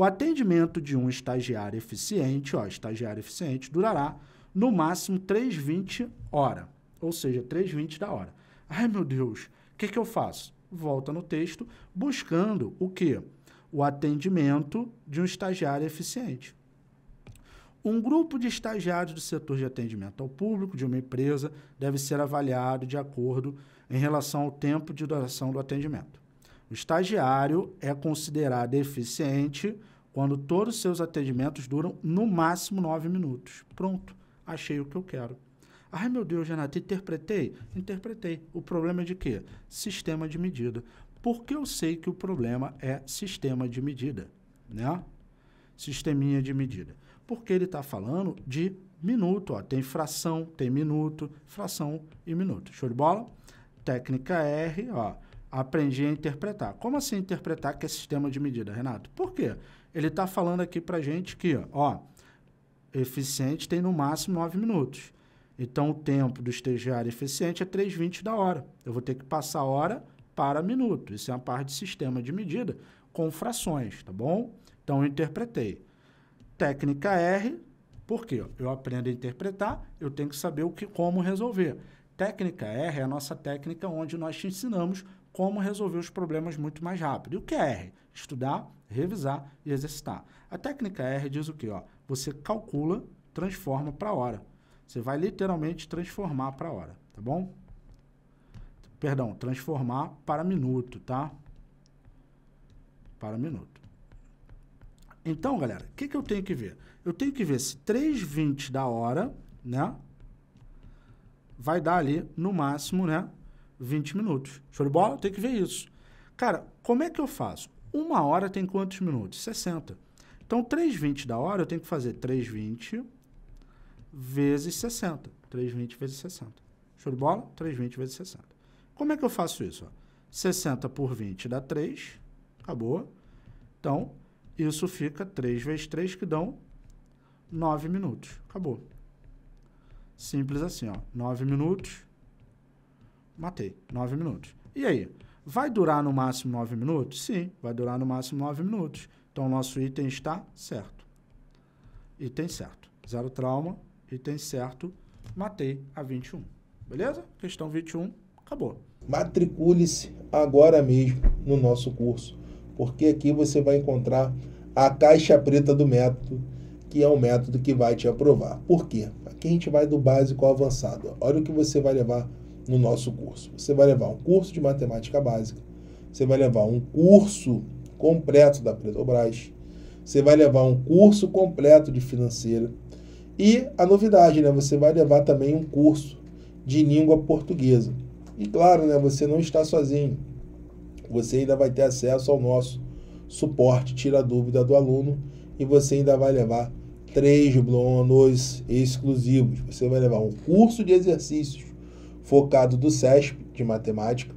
O atendimento de um estagiário eficiente, ó, estagiário eficiente, durará no máximo 3,20 hora, ou seja, 3,20 da hora. Ai meu Deus, o que, que eu faço? Volta no texto buscando o quê? O atendimento de um estagiário eficiente. Um grupo de estagiários do setor de atendimento ao público de uma empresa deve ser avaliado de acordo em relação ao tempo de duração do atendimento. O estagiário é considerado eficiente quando todos os seus atendimentos duram no máximo nove minutos. Pronto, achei o que eu quero. Ai meu Deus, Renato, interpretei? Interpretei. O problema é de quê? Sistema de medida. Porque eu sei que o problema é sistema de medida, né? Sisteminha de medida. Porque ele está falando de minuto, ó. Tem fração, tem minuto, fração e minuto. Show de bola? Técnica R, ó aprendi a interpretar. Como assim interpretar que é sistema de medida, Renato? Por quê? Ele está falando aqui para gente que, ó, eficiente tem no máximo 9 minutos. Então, o tempo do estagiário eficiente é 3,20 da hora. Eu vou ter que passar hora para minuto. Isso é uma parte de sistema de medida com frações, tá bom? Então, eu interpretei. Técnica R, por quê? Eu aprendo a interpretar, eu tenho que saber o que, como resolver. Técnica R é a nossa técnica onde nós te ensinamos como resolver os problemas muito mais rápido. E o que é R? Estudar, revisar e exercitar. A técnica R diz o quê? Ó, você calcula, transforma para hora. Você vai literalmente transformar para hora, tá bom? Perdão, transformar para minuto, tá? Para minuto. Então, galera, o que, que eu tenho que ver? Eu tenho que ver se 3,20 da hora, né? Vai dar ali, no máximo, né? 20 minutos. Show de bola? Tem que ver isso. Cara, como é que eu faço? Uma hora tem quantos minutos? 60. Então, 3,20 da hora, eu tenho que fazer 3,20 vezes 60. 3,20 vezes 60. Show de bola? 3,20 vezes 60. Como é que eu faço isso? 60 por 20 dá 3. Acabou. Então, isso fica 3 vezes 3, que dão 9 minutos. Acabou. Simples assim, ó. 9 minutos matei. Nove minutos. E aí? Vai durar no máximo nove minutos? Sim, vai durar no máximo nove minutos. Então, o nosso item está certo. Item certo. Zero trauma, item certo, matei a 21. Beleza? Questão 21, acabou. Matricule-se agora mesmo no nosso curso, porque aqui você vai encontrar a caixa preta do método, que é o método que vai te aprovar. Por quê? Aqui a gente vai do básico ao avançado. Olha o que você vai levar no nosso curso. Você vai levar um curso de matemática básica, você vai levar um curso completo da Petrobras, você vai levar um curso completo de financeira e a novidade, né, você vai levar também um curso de língua portuguesa. E claro, né, você não está sozinho. Você ainda vai ter acesso ao nosso suporte, tira a dúvida do aluno e você ainda vai levar três bônus exclusivos. Você vai levar um curso de exercícios focado do SESP de matemática,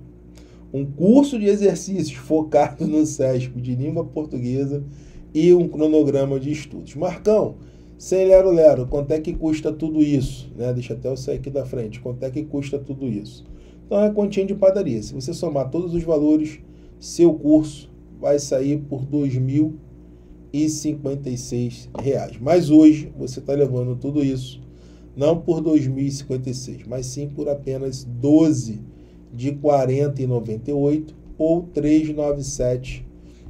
um curso de exercícios focado no SESP de língua portuguesa e um cronograma de estudos. Marcão, sem lero lero, quanto é que custa tudo isso? Né? Deixa até eu sair aqui da frente, quanto é que custa tudo isso? Então é a continha de padaria. Se você somar todos os valores, seu curso vai sair por R$ 2.056. Mas hoje você está levando tudo isso não por 2056, mas sim por apenas 12 de 40,98 ou 397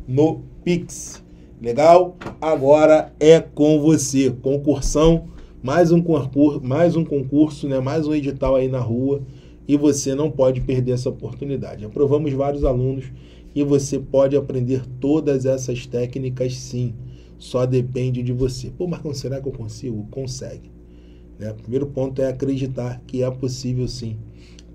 no Pix. Legal? Agora é com você. Concursão, mais um concurso, mais um concurso, né? Mais um edital aí na rua e você não pode perder essa oportunidade. Aprovamos vários alunos e você pode aprender todas essas técnicas sim. Só depende de você. Pô, Marcão, será que eu consigo? Consegue. Né? O primeiro ponto é acreditar que é possível sim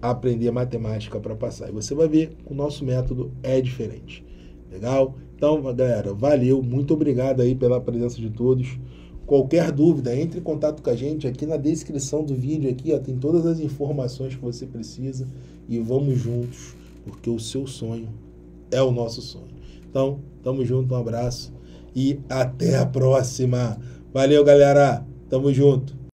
aprender matemática para passar. E você vai ver que o nosso método é diferente. Legal? Então, galera, valeu, muito obrigado aí pela presença de todos. Qualquer dúvida, entre em contato com a gente aqui na descrição do vídeo aqui, ó, tem todas as informações que você precisa e vamos juntos, porque o seu sonho é o nosso sonho. Então, tamo junto, um abraço e até a próxima. Valeu, galera. Tamo junto.